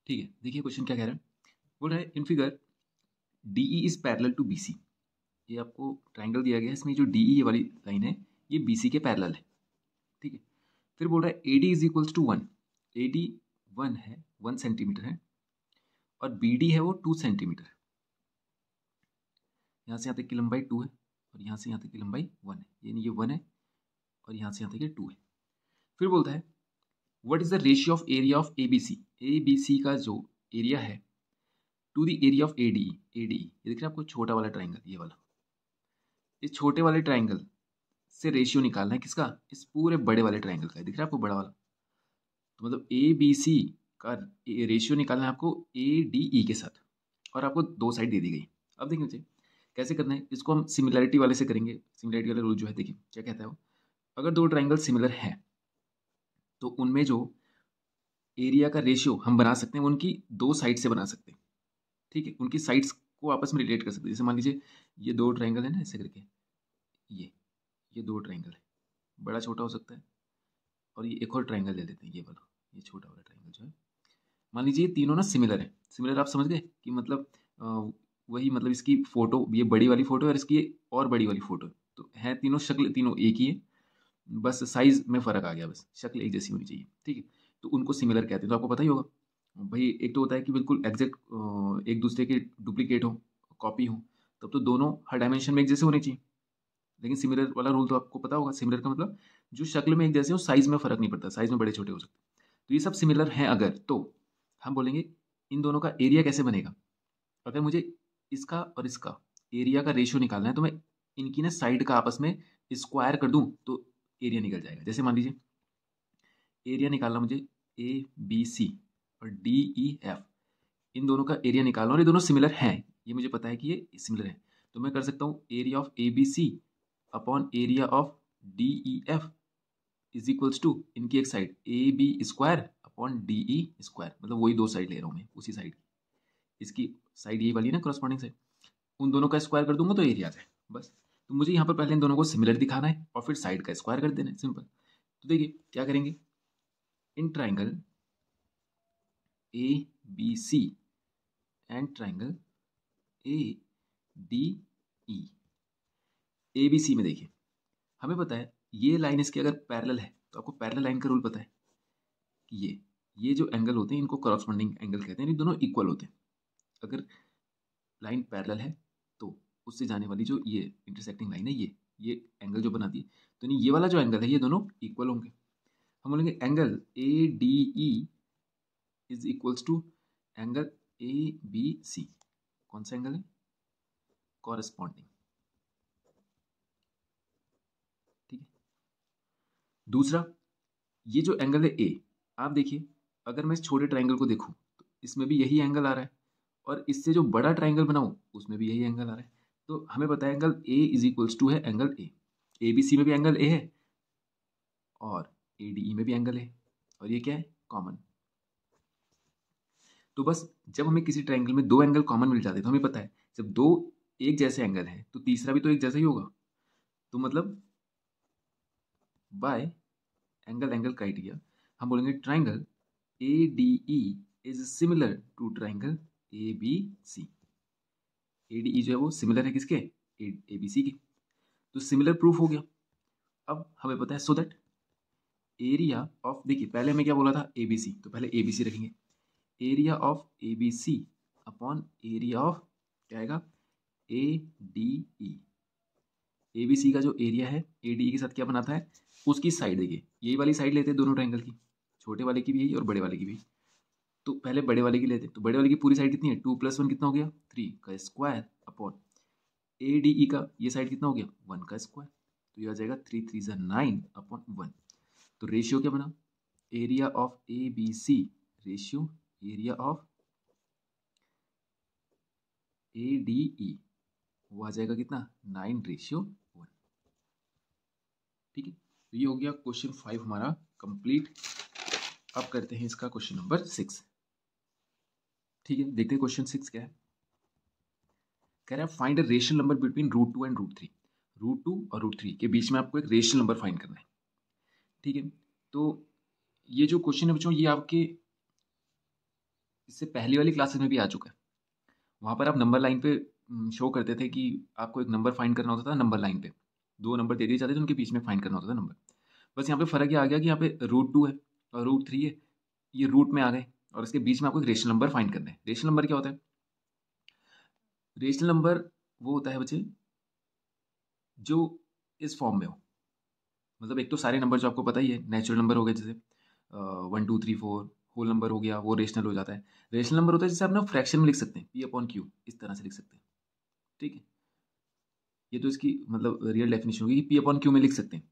[SPEAKER 1] ठीक है देखिए क्वेश्चन क्या कह रहा है बोल रहा है in figure D E is parallel to B C ये आपको ट्राइंगल दिया गया है इसमें जो डी ई e वाली लाइन है ये बी सी के पैरल है ठीक है फिर बोल रहा है A D is equals to one A D one है वन सेंटीमीटर है और बी डी है वो टू सेंटीमीटर है यहाँ से यहाँ तक की लंबाई टू है और यहाँ से यहाँ तक की लंबाई वन है यानी ये वन है और यहाँ से यहाँ तक ये टू है फिर बोलता है what is the ratio of area of A B C A B C का जो एरिया है to the area of A D A D ये देख रहे आपको छोटा वाला ट्राइंगल ये वाला इस छोटे वाले ट्राइंगल से रेशियो निकालना है किसका इस पूरे बड़े वाले ट्राइंगल का दिख रहा है आपको बड़ा वाला तो मतलब ए बी सी का रेशियो निकालना है आपको ए डी ई के साथ और आपको दो साइड दे दी गई अब देखिए मुझे कैसे करना है इसको हम सिमिलैरिटी वाले से करेंगे सिमिलैरिटी वाले रूल जो है देखिए क्या कहता है वो अगर दो ट्राइंगल सिमिलर हैं तो उनमें जो एरिया का रेशियो हम बना सकते हैं उनकी दो साइड से बना सकते हैं ठीक है उनकी साइड्स को आपस में रिलेट कर सकते हैं जैसे मान लीजिए ये दो ट्रायंगल है ना ऐसे करके ये ये दो ट्रायंगल है बड़ा छोटा हो सकता है और ये एक और ट्रायंगल दे देते हैं ये वाला ये छोटा वाला ट्रायंगल जो है मान लीजिए ये तीनों ना सिमिलर है सिमिलर आप समझ गए कि मतलब वही मतलब इसकी फ़ोटो ये बड़ी वाली फ़ोटो है और इसकी और बड़ी वाली फ़ोटो तो है तीनों शक्ल तीनों एक ही है बस साइज़ में फ़र्क आ गया बस शक्ल एक जैसी होनी चाहिए ठीक है तो उनको सिमिलर कहते हैं तो आपको पता ही होगा भाई एक तो होता है कि बिल्कुल एग्जैक्ट एक दूसरे के डुप्लीकेट हो कॉपी हो तब तो दोनों हर डायमेंशन में एक जैसे होने चाहिए लेकिन सिमिलर वाला रूल तो आपको पता होगा सिमिलर का मतलब जो शक्ल में एक जैसे हो साइज़ में फ़र्क नहीं पड़ता साइज़ में बड़े छोटे हो सकते तो ये सब सिमिलर हैं अगर तो हम बोलेंगे इन दोनों का एरिया कैसे बनेगा अगर मुझे इसका और इसका एरिया का रेशियो निकालना है तो मैं इनकी ना साइड का आपस में स्क्वायर कर दूँ तो एरिया निकल जाएगा जैसे मान लीजिए एरिया निकालना मुझे ए बी सी और डी ई एफ इन दोनों का एरिया निकालना और ये दोनों सिमिलर हैं ये मुझे पता है कि ये सिमिलर है तो मैं कर सकता हूँ area of A B C upon area of D E F is equals to इनकी एक side A B square upon D E square मतलब वही दो साइड ले रहा हूँ मैं उसी साइड की इसकी साइड ये वाली ना करस्पॉन्डिंग साइड उन दोनों का स्क्वायर कर दूंगा तो एरिया है बस तो मुझे यहाँ पर पहले इन दोनों को सिमिलर दिखाना है और फिर साइड का स्क्वायर कर देना है सिंपल तो देखिए क्या करेंगे in triangle ABC and triangle ADE ABC में देखिए हमें पता है ये लाइन इसके अगर पैरेलल है तो आपको पैरेलल लाइन का रूल पता है कि ये ये जो एंगल होते हैं इनको करस्पॉन्डिंग एंगल कहते हैं ये दोनों इक्वल होते हैं अगर लाइन पैरेलल है तो उससे जाने वाली जो ये इंटरसेक्टिंग लाइन है ये ये एंगल जो बनाती है तो ये वाला जो एंगल है ये दोनों इक्वल होंगे हम बोलेंगे angle A D E is equals to angle A B C कौन सा एंगल है कॉरेस्पॉन्डिंग ठीक है दूसरा ये जो एंगल है ए आप देखिए अगर मैं इस छोटे ट्राइंगल को देखूं तो इसमें भी यही एंगल आ रहा है और इससे जो बड़ा ट्राइंगल बनाऊं उसमें भी यही एंगल आ रहा है तो हमें पता है angle A is equals to है angle A A B C में भी एंगल ए है और ए डी ई में भी एंगल है और ये क्या है कॉमन तो बस जब हमें किसी ट्राइंगल में दो एंगल कॉमन मिल जाते तो हमें पता है जब दो एक जैसे एंगल है तो तीसरा भी तो एक जैसा ही होगा तो मतलब बाय एंगल एंगल क्राइटेरिया हम बोलेंगे triangle A D E is similar to triangle A B C A D E जो है वो सिमिलर है किसके ए बी सी के तो सिमिलर प्रूफ हो गया अब हमें पता है सो दैट एरिया ऑफ देखिए पहले मैं क्या बोला था ए बी सी तो पहले ए बी सी रखेंगे area of A B C upon area of क्या आएगा ए डी ई ए बी सी का जो एरिया है ए डी ई के साथ क्या बनाता है उसकी साइड देखिए यही वाली साइड लेते हैं दोनों ट्राइंगल की छोटे वाले की भी यही और बड़े वाले की भी तो पहले बड़े वाले की लेते हैं तो बड़े वाले की पूरी साइड कितनी है टू प्लस वन कितना हो गया थ्री का square upon A D E का ये साइड कितना हो गया वन का स्क्वायर तो ये आ जाएगा थ्री थ्री जन नाइन अपॉन वन तो रेशियो क्या बना area of A B C ratio area of A D E वो आ जाएगा कितना नाइन रेशियो वन ठीक है तो ये हो गया क्वेश्चन फाइव हमारा कंप्लीट अब करते हैं इसका क्वेश्चन नंबर सिक्स ठीक है देखते हैं क्वेश्चन सिक्स क्या है कह रहा है find a rational number between root two and root three root two और रूट थ्री के बीच में आपको एक रेशनल नंबर फाइंड करना है ठीक है तो ये जो क्वेश्चन है बच्चों ये आपके इससे पहले वाली क्लासेस में भी आ चुका है वहाँ पर आप नंबर लाइन पे शो हम्म, करते थे कि आपको एक नंबर फाइंड करना होता था नंबर लाइन पे दो नंबर दे दिए जाते थे उनके बीच में फाइंड करना होता था नंबर बस यहाँ पे फर्क ये आ गया कि यहाँ पे रूट टू है और रूट थ्री है ये रूट में आ गए और इसके बीच में आपको एक रेशनल नंबर फाइंड करना है रेशनल नंबर क्या होता है रेशनल नंबर वो होता है बच्चे जो इस फॉर्म में हो मतलब एक तो सारे नंबर जो आपको पता ही है नेचुरल नंबर हो गए जैसे one two three four whole number हो गया वो रेशनल हो जाता है रेशनल नंबर होता है जिसे आप ना फ्रैक्शन में लिख सकते हैं पी अपॉन क्यू इस तरह से लिख सकते हैं ठीक है ये तो इसकी मतलब रियल डेफिनेशन होगी कि पी अपॉन क्यू में लिख सकते हैं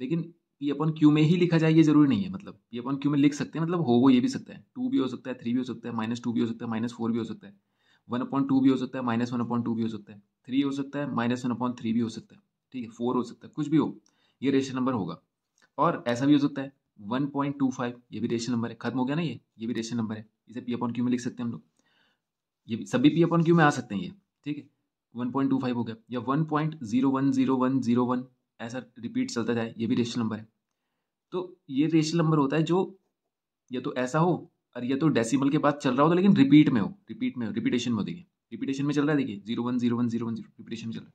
[SPEAKER 1] लेकिन पी अपॉन क्यू में ही लिखा जाए ये जरूरी नहीं है मतलब पी अपॉन क्यू में लिख सकते हैं मतलब हो वो ये भी सकता है टू भी हो सकता है थ्री भी हो सकता है माइनस टू भी हो सकता है माइनस फोर भी हो सकता है वन अपॉइंट टू भी हो सकता है माइनस वन अपॉइंट टू भी हो सकता है थ्री हो सकता है माइनस वन अपॉइंट थ्री भी हो सकता है ठीक है फोर हो सकता है कुछ भी हो ये रेशन नंबर होगा और ऐसा भी हो सकता है 1.25 ये भी रेशन नंबर है खत्म हो गया ना ये ये भी रेशन नंबर है इसे पी अपॉन क्यू में लिख सकते हैं हम लोग ये सभी पी अपॉन क्यू में आ सकते हैं ये ठीक है 1.25 हो गया या 1.010101 ऐसा रिपीट चलता जाए ये भी रेशन नंबर है तो ये रेशन नंबर होता है जो या तो ऐसा हो और या तो डेसीमल के बाद चल रहा हो तो लेकिन रिपीट में हो रिपीट में हो रिपीटेशन में हो देखिए रिपीटेशन में चल रहा है देखिए zero one zero one zero one zero repetition में चल रहा है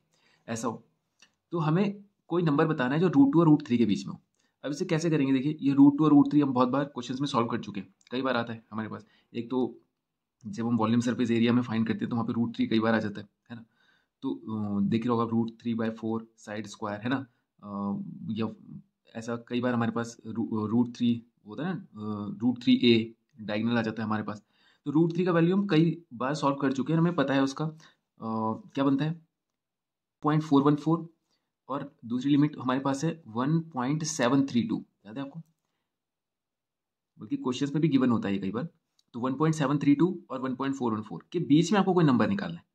[SPEAKER 1] ऐसा हो तो हमें कोई नंबर बताना है जो रूट टू और रूट थ्री के बीच में हो अब इसे कैसे करेंगे देखिए ये रूट टू और रूट थ्री हम बहुत बार क्वेश्चन में सॉल्व कर चुके हैं कई बार आता है हमारे पास एक तो जब हम वॉल्यूम सरफेस एरिया में फाइंड करते हैं तो वहाँ पर रूट थ्री कई बार आ जाता है है ना तो देख रहे होगा root three by four side square है ना या ऐसा कई बार हमारे पास रूट थ्री होता है ना रूट थ्री ए डाइगनल आ जाता है हमारे पास तो रूट थ्री का वैल्यू हम कई बार सॉल्व कर चुके हैं हमें पता है उसका आ, क्या बनता है पॉइंट फोर वन फोर और दूसरी लिमिट हमारे पास है one point seven three two याद है आपको बल्कि क्वेश्चन में भी गिवन होता है कई बार तो one point seven three two और one point four one four के बीच में आपको कोई नंबर निकालना है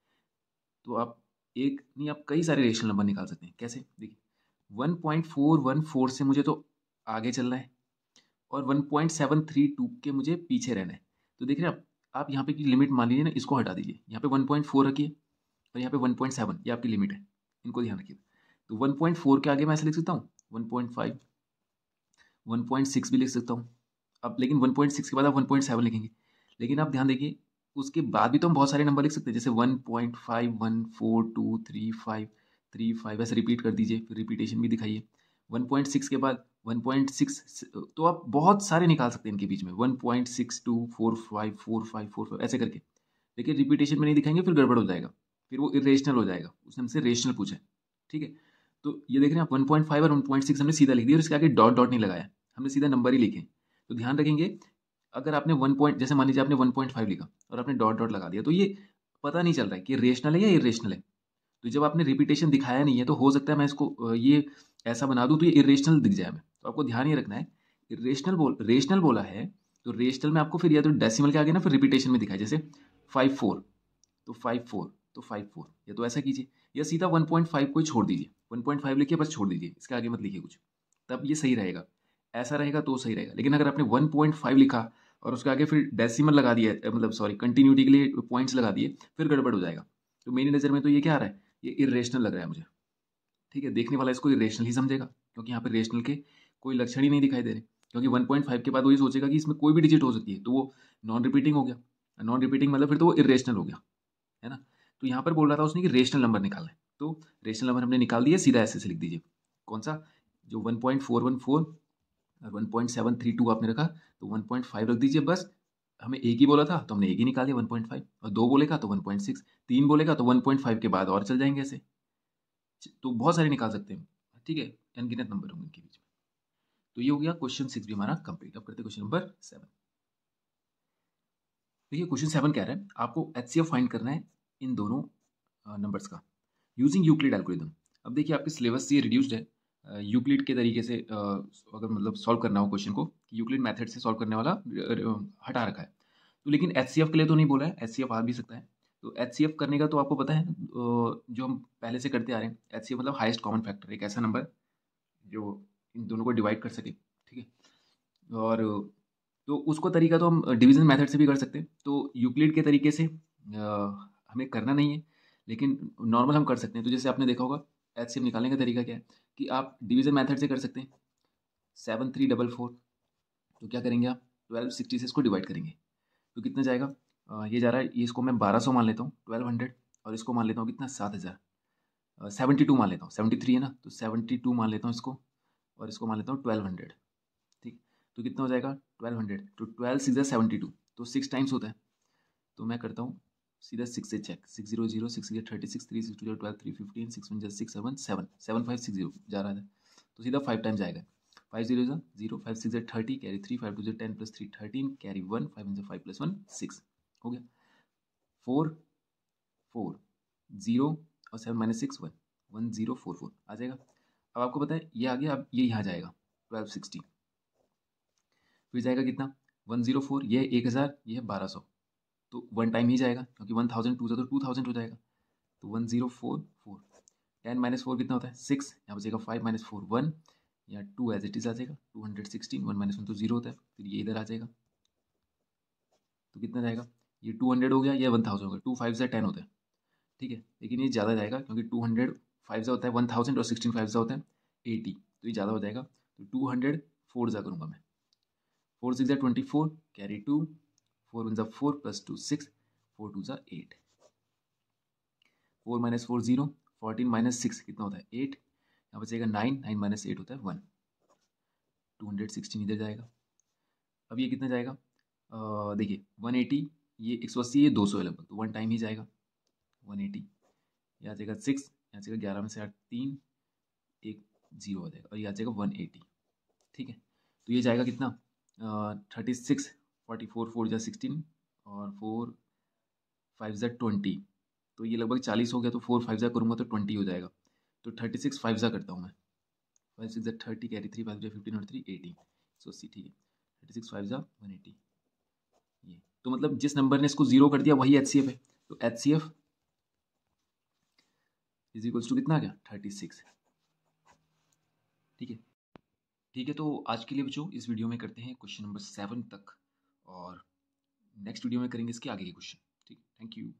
[SPEAKER 1] तो आप एक नहीं आप कई सारे रेशनल नंबर निकाल सकते हैं कैसे देखिए one point four one four से मुझे तो आगे चलना है और one point seven three two के मुझे पीछे रहना है तो देख रहे हैं आप आप यहाँ पे की लिमिट मान लीजिए ना इसको हटा दीजिए यहाँ पे वन पॉइंट फोर रखिए और यहाँ पे वन पॉइंट सेवन ये आपकी लिमिट है इनको ध्यान रखिए तो वन पॉइंट फोर के आगे मैं ऐसे लिख सकता हूँ one point five one point six भी लिख सकता हूँ अब लेकिन वन पॉइंट सिक्स के बाद आप वन पॉइंट सेवन लिखेंगे लेकिन आप ध्यान देखिए उसके बाद भी तो हम बहुत सारे नंबर लिख सकते हैं जैसे one point five one four two three five three five ऐसे रिपीट कर दीजिए फिर रिपीटेशन भी दिखाइए वन पॉइंट सिक्स के बाद वन पॉइंट सिक्स तो आप बहुत सारे निकाल सकते हैं इनके बीच में one point six two four five four five four five ऐसे करके लेकिन रिपीटेशन में नहीं दिखाएंगे फिर गड़बड़ हो जाएगा फिर वो इरेशनल हो जाएगा उसने हमसे रेशनल पूछा है ठीक है तो ये देख रहे हैं आप वन पॉइंट फाइव और वन पॉइंट सिक्स हमने सीधा लिख दिया और इसके आगे डॉट डॉट नहीं लगाया हमने सीधा नंबर ही लिखे तो ध्यान रखेंगे अगर आपने वन पॉइंट जैसे मान लीजिए आपने वन पॉइंट फाइव लिखा और आपने डॉट डॉट लगा दिया तो ये पता नहीं चल रहा है कि रेशनल है या इरेशनल है तो जब आपने रिपीटेशन दिखाया नहीं है तो हो सकता है मैं इसको ये ऐसा बना दूँ तो ये इरेशनल दिख जाए हमें तो आपको ध्यान ये रखना है रेशनल बोल रेशनल बोला है तो रेशनल में आपको फिर या तो डेसिमल के आगे ना फिर रिपीटेशन में दिखाया जैसे फाइव फोर तो फाइव फोर तो फाइव फोर या तो ऐसा कीजिए या सीधा 1.5 को ही छोड़ दीजिए 1.5 लिखिए बस छोड़ दीजिए इसके आगे मत लिखिए कुछ तब ये सही रहेगा ऐसा रहेगा तो सही रहेगा लेकिन अगर आपने 1.5 लिखा और उसके आगे फिर डेसिमल लगा दिया मतलब सॉरी कंटिन्यूटी के लिए पॉइंट्स लगा दिए फिर गड़बड़ हो जाएगा तो मेरी नज़र में तो ये क्या आ रहा है ये इरेशनल लग रहा है मुझे ठीक है देखने वाला इसको इरेशनल ही समझेगा क्योंकि यहाँ पर रेशनल के कोई लक्षण ही नहीं दिखाई दे रहे क्योंकि 1.5 के बाद वो ये सोचेगा कि इसमें कोई भी डिजिट हो सकती है तो वो नॉन रिपीटिंग हो गया नॉन रिपीटिंग मतलब फिर तो वो इरेशनल हो गया है ना तो यहाँ पर बोल रहा था उसने कि रेशनल नंबर निकालना है तो रेशनल नंबर हमने निकाल दिया सीधा ऐसे से लिख दीजिए कौन सा जो one point four one four और one point seven three two आपने रखा तो वन पॉइंट फाइव रख दीजिए बस हमें एक ही बोला था तो हमने एक ही निकाल दिया वन पॉइंट फाइव और दो बोलेगा तो वन पॉइंट सिक्स तीन बोलेगा तो वन पॉइंट फाइव के बाद और चल जाएंगे ऐसे तो बहुत सारे निकाल सकते हैं ठीक है अनगिनत नंबर होंगे इनके बीच में तो ये हो गया क्वेश्चन सिक्स भी हमारा कंप्लीट अब करते क्वेश्चन नंबर सेवन देखिए क्वेश्चन सेवन कह रहे हैं आपको एच फाइंड करना है इन दोनों नंबर्स का यूजिंग यूक्लिड एल्गोरिदम अब देखिए आपके सिलेबस ये रिड्यूस्ड है यूक्लिड के तरीके से अगर मतलब सॉल्व करना हो क्वेश्चन को यूक्लिड मेथड से सॉल्व करने वाला हटा रखा है तो लेकिन एच के लिए तो नहीं बोला है एच आ भी सकता है तो एच करने का तो आपको पता है जो हम पहले से करते आ रहे हैं एच मतलब हाइस्ट कॉमन फैक्टर एक ऐसा नंबर जो इन दोनों को डिवाइड कर सके ठीक है और तो उसको तरीका तो हम डिवीजन मेथड से भी कर सकते हैं तो यूक्लिड के तरीके से हमें करना नहीं है लेकिन नॉर्मल हम कर सकते हैं तो जैसे आपने देखा होगा एच निकालने का तरीका क्या है कि आप डिवीज़न मैथड से कर सकते हैं सेवन थ्री डबल फोर तो क्या करेंगे आप ट्वेल्व सिक्सटी से इसको डिवाइड करेंगे तो कितना जाएगा ये जा रहा है इसको मैं बारह सौ मान लेता हूँ ट्वेल्व हंड्रेड और इसको मान लेता हूँ कितना सात हज़ार सेवेंटी टू मान लेता हूँ सेवेंटी थ्री है ना तो सेवेंटी टू मान लेता हूँ इसको और इसको मान लेता हूँ ट्वेल्व हंड्रेड ठीक तो कितना हो जाएगा ट्वेल्व हंड्रेड तो ट्वेल्व सिक्स सेवेंटी टू तो सिक्स टाइम्स होता है तो मैं करता हूँ सीधा सिक्स से check six zero zero six zero thirty six three six two zero twelve three fifteen six one zero six seven seven seven five six zero जा रहा है तो सीधा फाइव टाइम्स आएगा फाइव जीरो जो zero five six zero thirty carry three five two जो ten plus three thirteen carry one five जो five plus one six हो गया फोर फोर जीरो और seven minus six one one zero four four आ जाएगा अब आपको पता है ये आ गया अब ये यहाँ जाएगा ट्वेल्व सिक्सटी फिर जाएगा कितना वन जीरो फोर यह एक हज़ार यह बारह सौ तो वन टाइम ही जाएगा क्योंकि वन थाउजेंड टू से तो टू थाउजेंड हो जाएगा तो one zero four four ten minus four कितना होता है सिक्स यहाँ बचेगा फाइव माइनस फोर वन या टू एज इट इज़ आ जाएगा two hundred sixteen one minus one तो जीरो होता है फिर ये इधर आ जाएगा तो कितना जाएगा ये टू हंड्रेड हो गया या वन थाउजेंड हो गया टू फाइव से टेन होता है ठीक है लेकिन ये ज़्यादा जाएगा क्योंकि टू हंड्रेड फाइव जै होता है वन थाउजेंड और सिक्सटीन फाइव से होता है एटी तो ये ज़्यादा हो जाएगा तो टू हंड्रेड फोर ज़ा करूँगा मैं फोर सिक्स या twenty four carry two four one ज़ा four plus two six four two ज़ा eight four minus four zero fourteen minus six कितना होता है एट यहाँ बचेगा नाइन नाइन माइनस एट होता है वन टू हंड्रेड सिक्सटीन इधर जाएगा अब ये कितना जाएगा देखिए वन एटी ये एक सौ अस्सी ये दो सौ है लगभग तो वन टाइम ही जाएगा वन एटी यहाँ जाएगा सिक्स यहाँ जाएगा ग्यारह में से आठ तीन एक जीरो आ जाएगा और यहाँ जाएगा वन एटी ठीक है तो ये जाएगा कितना thirty six forty four four जै सिक्सटीन और फोर फाइव जै ट्वेंटी तो ये लगभग चालीस हो गया तो फोर फाइव जै करूँगा तो ट्वेंटी हो जाएगा तो थर्टी सिक्स फाइव जै करता हूँ मैं फाइव सिक्स जै थर्टी कैरी थ्री फाइव जै फिफ्टीन और थ्री एटी सो सी ठीक है थर्टी सिक्स फाइव जै वन एटी ये तो मतलब जिस नंबर ने इसको जीरो कर दिया वही एच सी एफ है तो H C F is equals to कितना क्या थर्टी सिक्स ठीक है ठीक है तो आज के लिए बच्चों इस वीडियो में करते हैं क्वेश्चन नंबर सेवन तक और नेक्स्ट वीडियो में करेंगे इसके आगे के क्वेश्चन ठीक थैंक यू